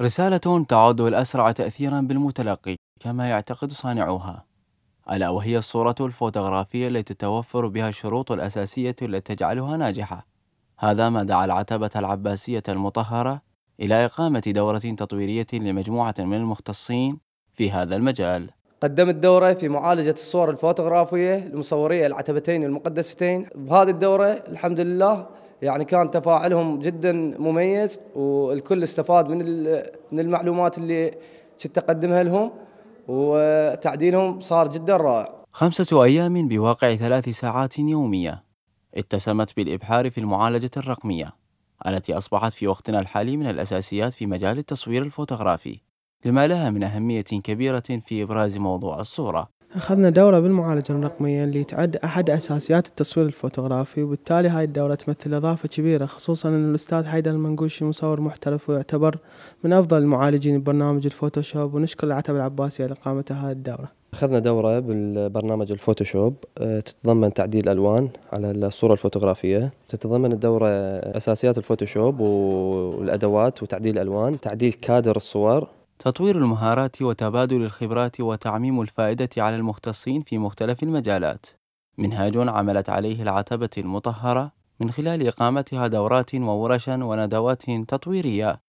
رسالة تعد الأسرع تأثيرا بالمتلقي كما يعتقد صانعوها ألا وهي الصورة الفوتوغرافية التي تتوفر بها الشروط الأساسية التي تجعلها ناجحة هذا ما دعا العتبة العباسية المطهرة إلى إقامة دورة تطويرية لمجموعة من المختصين في هذا المجال قدمت دورة في معالجة الصور الفوتوغرافية لمصوري العتبتين المقدستين بهذه الدورة الحمد لله يعني كان تفاعلهم جدا مميز والكل استفاد من من المعلومات اللي كنت اقدمها لهم وتعديلهم صار جدا رائع. خمسة أيام بواقع ثلاث ساعات يومية اتسمت بالإبحار في المعالجة الرقمية التي أصبحت في وقتنا الحالي من الأساسيات في مجال التصوير الفوتوغرافي لما لها من أهمية كبيرة في إبراز موضوع الصورة أخذنا دورة بالمعالجة الرقمية اللي تعد أحد أساسيات التصوير الفوتوغرافي وبالتالي هاي الدورة تمثل إضافة كبيرة خصوصا أن الأستاذ حيدر المنقوشي مصور محترف ويعتبر من أفضل المعالجين ببرنامج الفوتوشوب ونشكر العتبة على إقامة هذه الدورة أخذنا دورة بالبرنامج الفوتوشوب آه، تتضمن تعديل ألوان على الصورة الفوتوغرافية تتضمن الدورة أساسيات الفوتوشوب والأدوات وتعديل الألوان تعديل كادر الصور تطوير المهارات وتبادل الخبرات وتعميم الفائدة على المختصين في مختلف المجالات. منهاج عملت عليه العتبة المطهرة من خلال إقامتها دورات وورشا وندوات تطويرية